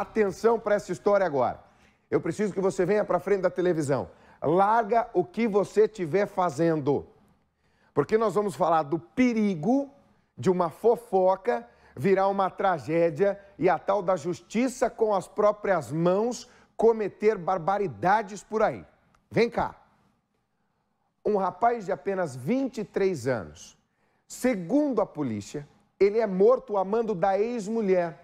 Atenção para essa história agora. Eu preciso que você venha para frente da televisão. Larga o que você estiver fazendo. Porque nós vamos falar do perigo de uma fofoca virar uma tragédia e a tal da justiça com as próprias mãos cometer barbaridades por aí. Vem cá. Um rapaz de apenas 23 anos, segundo a polícia, ele é morto a mando da ex-mulher.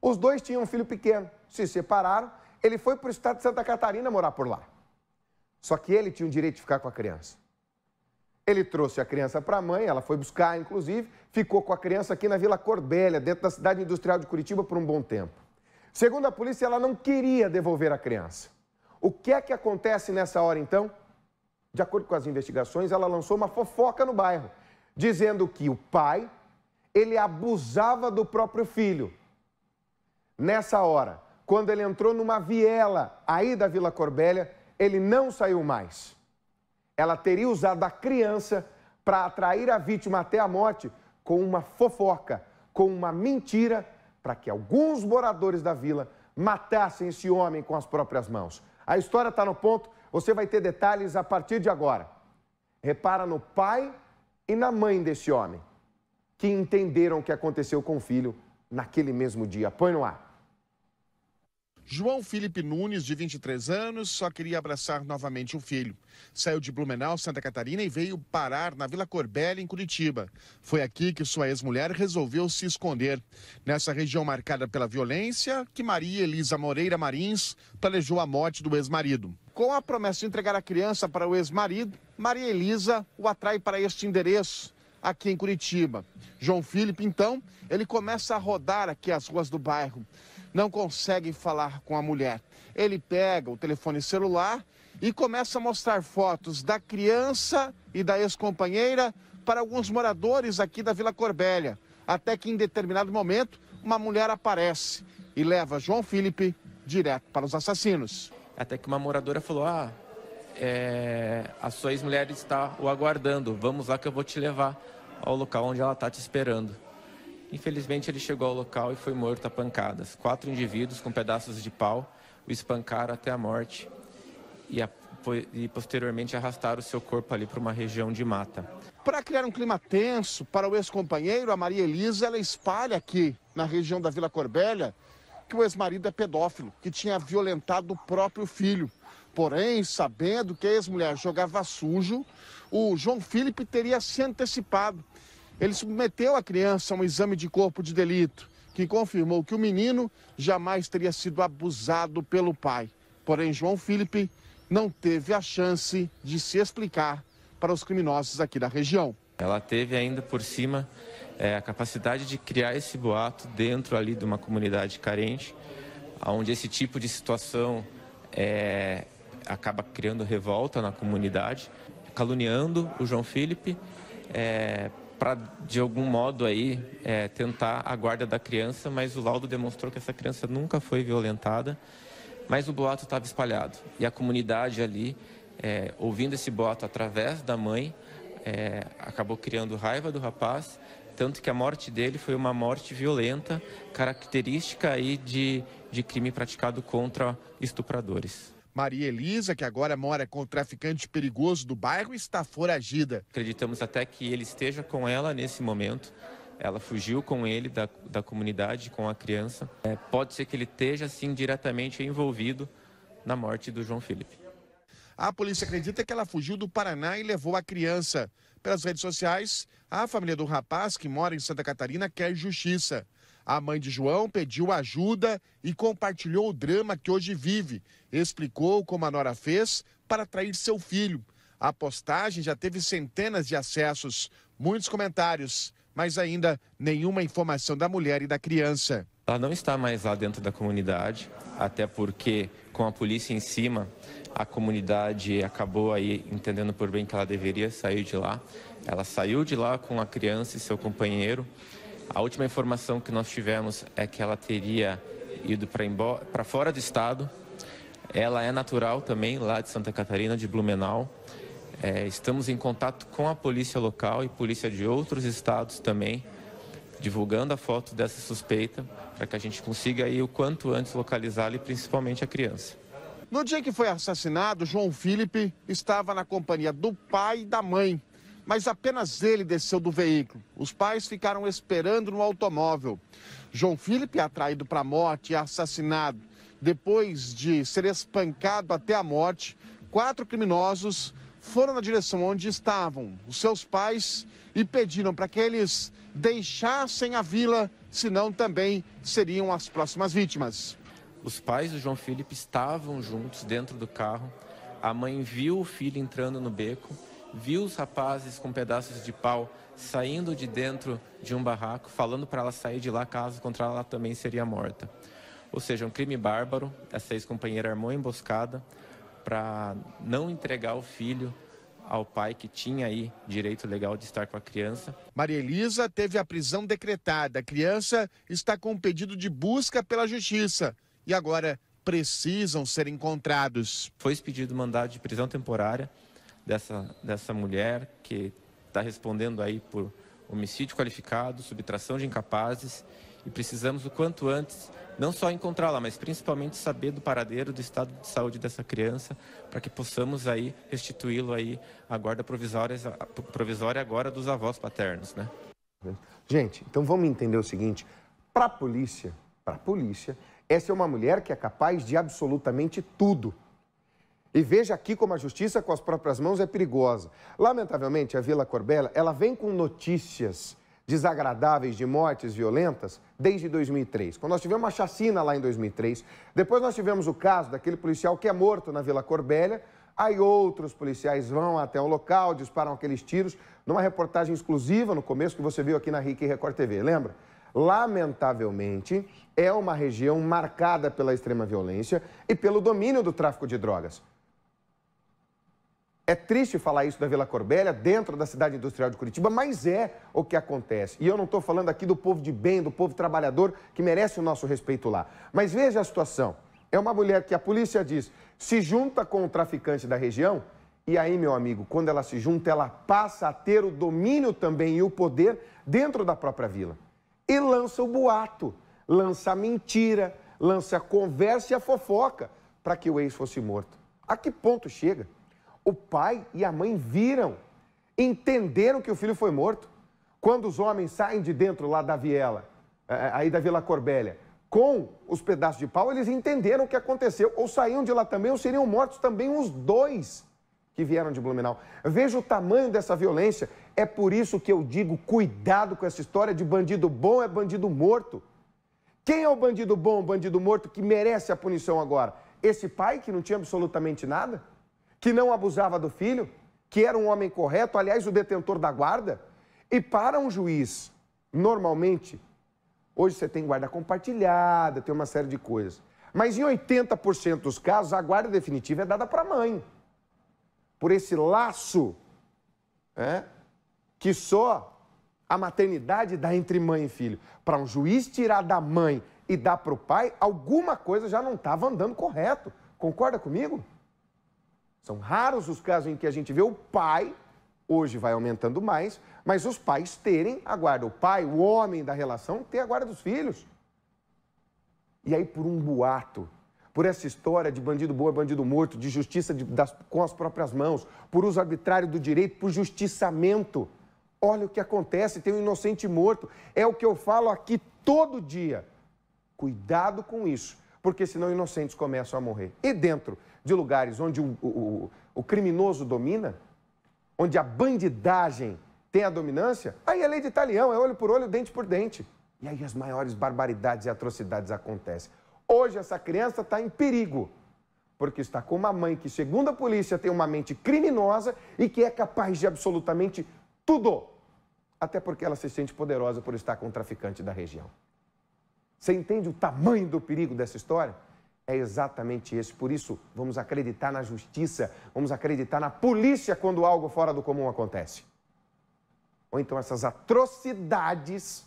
Os dois tinham um filho pequeno, se separaram. Ele foi para o estado de Santa Catarina morar por lá. Só que ele tinha o direito de ficar com a criança. Ele trouxe a criança para a mãe, ela foi buscar, inclusive, ficou com a criança aqui na Vila Corbélia, dentro da cidade industrial de Curitiba, por um bom tempo. Segundo a polícia, ela não queria devolver a criança. O que é que acontece nessa hora, então? De acordo com as investigações, ela lançou uma fofoca no bairro, dizendo que o pai, ele abusava do próprio filho. Nessa hora, quando ele entrou numa viela aí da Vila Corbélia, ele não saiu mais. Ela teria usado a criança para atrair a vítima até a morte com uma fofoca, com uma mentira, para que alguns moradores da vila matassem esse homem com as próprias mãos. A história está no ponto, você vai ter detalhes a partir de agora. Repara no pai e na mãe desse homem, que entenderam o que aconteceu com o filho naquele mesmo dia. Põe no ar. João Felipe Nunes, de 23 anos, só queria abraçar novamente o filho. Saiu de Blumenau, Santa Catarina, e veio parar na Vila Corbélia, em Curitiba. Foi aqui que sua ex-mulher resolveu se esconder. Nessa região marcada pela violência, que Maria Elisa Moreira Marins planejou a morte do ex-marido. Com a promessa de entregar a criança para o ex-marido, Maria Elisa o atrai para este endereço aqui em Curitiba. João Felipe, então, ele começa a rodar aqui as ruas do bairro não consegue falar com a mulher. Ele pega o telefone celular e começa a mostrar fotos da criança e da ex-companheira para alguns moradores aqui da Vila Corbélia. Até que em determinado momento, uma mulher aparece e leva João Felipe direto para os assassinos. Até que uma moradora falou: Ah, é, a sua ex-mulher está o aguardando, vamos lá que eu vou te levar ao local onde ela está te esperando. Infelizmente, ele chegou ao local e foi morto a pancadas. Quatro indivíduos com pedaços de pau o espancaram até a morte e, a, e posteriormente arrastaram o seu corpo ali para uma região de mata. Para criar um clima tenso para o ex-companheiro, a Maria Elisa ela espalha aqui na região da Vila Corbélia que o ex-marido é pedófilo, que tinha violentado o próprio filho. Porém, sabendo que a ex-mulher jogava sujo, o João Felipe teria se antecipado ele submeteu a criança a um exame de corpo de delito, que confirmou que o menino jamais teria sido abusado pelo pai. Porém, João Felipe não teve a chance de se explicar para os criminosos aqui da região. Ela teve ainda por cima é, a capacidade de criar esse boato dentro ali de uma comunidade carente, onde esse tipo de situação é, acaba criando revolta na comunidade, caluniando o João Felipe, é, para, de algum modo, aí, é, tentar a guarda da criança, mas o laudo demonstrou que essa criança nunca foi violentada, mas o boato estava espalhado. E a comunidade ali, é, ouvindo esse boato através da mãe, é, acabou criando raiva do rapaz, tanto que a morte dele foi uma morte violenta, característica aí de, de crime praticado contra estupradores. Maria Elisa, que agora mora com o traficante perigoso do bairro, está foragida. Acreditamos até que ele esteja com ela nesse momento. Ela fugiu com ele da, da comunidade, com a criança. É, pode ser que ele esteja, assim, diretamente envolvido na morte do João Felipe. A polícia acredita que ela fugiu do Paraná e levou a criança. Pelas redes sociais, a família do rapaz, que mora em Santa Catarina, quer justiça. A mãe de João pediu ajuda e compartilhou o drama que hoje vive. Explicou como a Nora fez para atrair seu filho. A postagem já teve centenas de acessos, muitos comentários, mas ainda nenhuma informação da mulher e da criança. Ela não está mais lá dentro da comunidade, até porque com a polícia em cima, a comunidade acabou aí entendendo por bem que ela deveria sair de lá. Ela saiu de lá com a criança e seu companheiro. A última informação que nós tivemos é que ela teria ido para fora do estado. Ela é natural também, lá de Santa Catarina, de Blumenau. É, estamos em contato com a polícia local e polícia de outros estados também divulgando a foto dessa suspeita para que a gente consiga aí o quanto antes localizá-la e principalmente a criança. No dia que foi assassinado, João Felipe estava na companhia do pai e da mãe, mas apenas ele desceu do veículo. Os pais ficaram esperando no automóvel. João Felipe, atraído para a morte e assassinado depois de ser espancado até a morte, quatro criminosos foram na direção onde estavam os seus pais e pediram para que eles deixassem a vila, senão também seriam as próximas vítimas. Os pais do João Felipe estavam juntos dentro do carro. A mãe viu o filho entrando no beco, viu os rapazes com pedaços de pau saindo de dentro de um barraco, falando para ela sair de lá caso contrário ela também seria morta. Ou seja, um crime bárbaro. Essa ex-companheira armou emboscada para não entregar o filho ao pai que tinha aí direito legal de estar com a criança. Maria Elisa teve a prisão decretada. A criança está com um pedido de busca pela justiça e agora precisam ser encontrados. Foi expedido mandado de prisão temporária dessa, dessa mulher que está respondendo aí por homicídio qualificado, subtração de incapazes e precisamos o quanto antes não só encontrá-la, mas principalmente saber do paradeiro, do estado de saúde dessa criança, para que possamos aí restituí-lo aí à guarda provisória, provisória agora dos avós paternos, né? Gente, então vamos entender o seguinte, para a polícia, para a polícia, essa é uma mulher que é capaz de absolutamente tudo. E veja aqui como a justiça com as próprias mãos é perigosa. Lamentavelmente, a Vila Corbella, ela vem com notícias desagradáveis de mortes violentas desde 2003. Quando nós tivemos uma chacina lá em 2003, depois nós tivemos o caso daquele policial que é morto na Vila Corbélia, aí outros policiais vão até o local, disparam aqueles tiros, numa reportagem exclusiva no começo que você viu aqui na RIC Record TV, lembra? Lamentavelmente, é uma região marcada pela extrema violência e pelo domínio do tráfico de drogas. É triste falar isso da Vila Corbélia, dentro da cidade industrial de Curitiba, mas é o que acontece. E eu não estou falando aqui do povo de bem, do povo trabalhador, que merece o nosso respeito lá. Mas veja a situação. É uma mulher que a polícia diz se junta com o traficante da região, e aí, meu amigo, quando ela se junta, ela passa a ter o domínio também e o poder dentro da própria vila. E lança o boato, lança a mentira, lança a conversa e a fofoca para que o ex fosse morto. A que ponto chega? O pai e a mãe viram, entenderam que o filho foi morto. Quando os homens saem de dentro lá da viela, é, é, aí da Vila Corbélia, com os pedaços de pau, eles entenderam o que aconteceu. Ou saíam de lá também, ou seriam mortos também os dois que vieram de Blumenau. Veja o tamanho dessa violência. É por isso que eu digo: cuidado com essa história de bandido bom é bandido morto. Quem é o bandido bom, o bandido morto que merece a punição agora? Esse pai que não tinha absolutamente nada? que não abusava do filho, que era um homem correto, aliás, o detentor da guarda. E para um juiz, normalmente, hoje você tem guarda compartilhada, tem uma série de coisas. Mas em 80% dos casos, a guarda definitiva é dada para a mãe. Por esse laço é, que só a maternidade dá entre mãe e filho. Para um juiz tirar da mãe e dar para o pai, alguma coisa já não estava andando correto. Concorda comigo? São raros os casos em que a gente vê o pai, hoje vai aumentando mais, mas os pais terem a guarda. O pai, o homem da relação, ter a guarda dos filhos. E aí, por um boato, por essa história de bandido bom é bandido morto, de justiça de, das, com as próprias mãos, por uso arbitrário do direito, por justiçamento. Olha o que acontece, tem um inocente morto. É o que eu falo aqui todo dia. Cuidado com isso porque senão inocentes começam a morrer. E dentro de lugares onde o, o, o criminoso domina, onde a bandidagem tem a dominância, aí é lei de italião, é olho por olho, dente por dente. E aí as maiores barbaridades e atrocidades acontecem. Hoje essa criança está em perigo, porque está com uma mãe que, segundo a polícia, tem uma mente criminosa e que é capaz de absolutamente tudo. Até porque ela se sente poderosa por estar com o traficante da região. Você entende o tamanho do perigo dessa história? É exatamente esse. Por isso, vamos acreditar na justiça, vamos acreditar na polícia quando algo fora do comum acontece. Ou então essas atrocidades,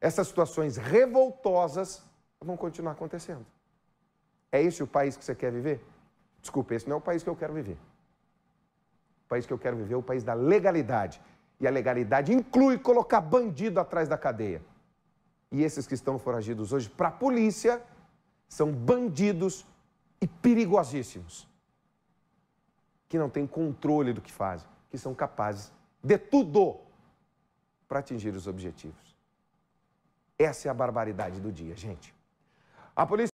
essas situações revoltosas vão continuar acontecendo. É esse o país que você quer viver? Desculpa, esse não é o país que eu quero viver. O país que eu quero viver é o país da legalidade. E a legalidade inclui colocar bandido atrás da cadeia. E esses que estão foragidos hoje, para a polícia, são bandidos e perigosíssimos, que não têm controle do que fazem, que são capazes de tudo para atingir os objetivos. Essa é a barbaridade do dia, gente. A polícia